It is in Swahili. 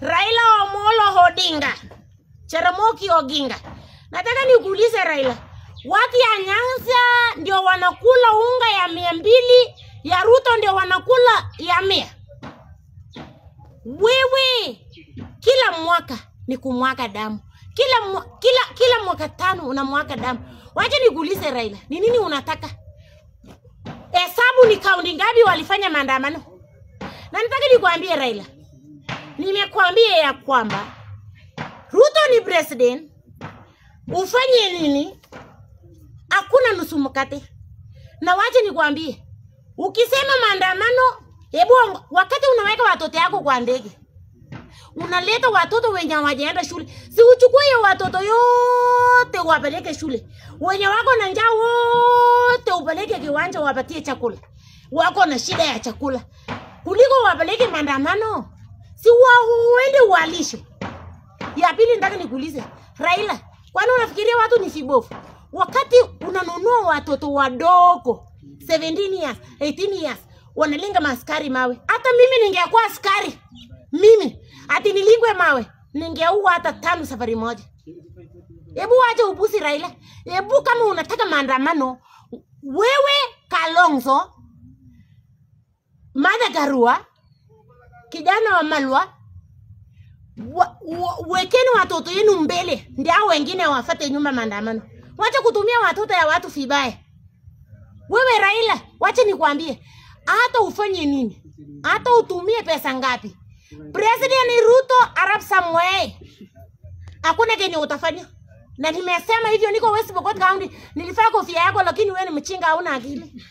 Raila Omolo Odinga, Jaramogi Oginga. Nataka nikuulize Raila, watu ya Nyanza ndio wanakula unga ya mia mbili, ya Ruto ndio wanakula ya mia. Wewe kila mwaka ni kumwaga damu kila, mwa, kila, kila mwaka tano unamwaga damu. Wacha nikuulize Raila, ni nini unataka? Hesabu ni kaunti ngapi walifanya maandamano? Na nataka nikuambie Raila, nimekwambia ya kwamba Ruto ni president, ufanye nini? Hakuna nusu mkate. Na wache nikwambie, ukisema maandamano, hebu wakati unaweka watoto yako kwa ndege unaleta watoto wenye hawajaenda shule, si uchukue watoto yote wapeleke shule, wenye wako na njaa wote upeleke kiwanja, wapatie chakula. Wako na shida ya chakula kuliko wapeleke maandamano si waende uwalishe. Ya pili, nataka nikuulize Raila, kwani unafikiria watu ni vibofu? Wakati unanunua watoto wadogo 17 years, 18 years wanalinga maskari mawe. Hata mimi ningekuwa askari mimi ati nilingwe mawe, ningeua hata tano safari moja. Hebu waje upusi Raila. Hebu kama unataka maandamano, wewe Kalonzo, Martha Karua kijana wa Malwa wa, wa, wekeni watoto yenu mbele, ndio wengine wafate nyuma maandamano. Wacha kutumia watoto ya watu vibaya. Wewe Raila, wacha nikwambie, hata ufanye nini, hata utumie pesa ngapi, President Ruto Arab Samoei, hakuna kenye utafanya. Na nimesema hivyo, niko West Pokot County, nilifaa kofia yako, lakini wewe ni mchinga, hauna akili.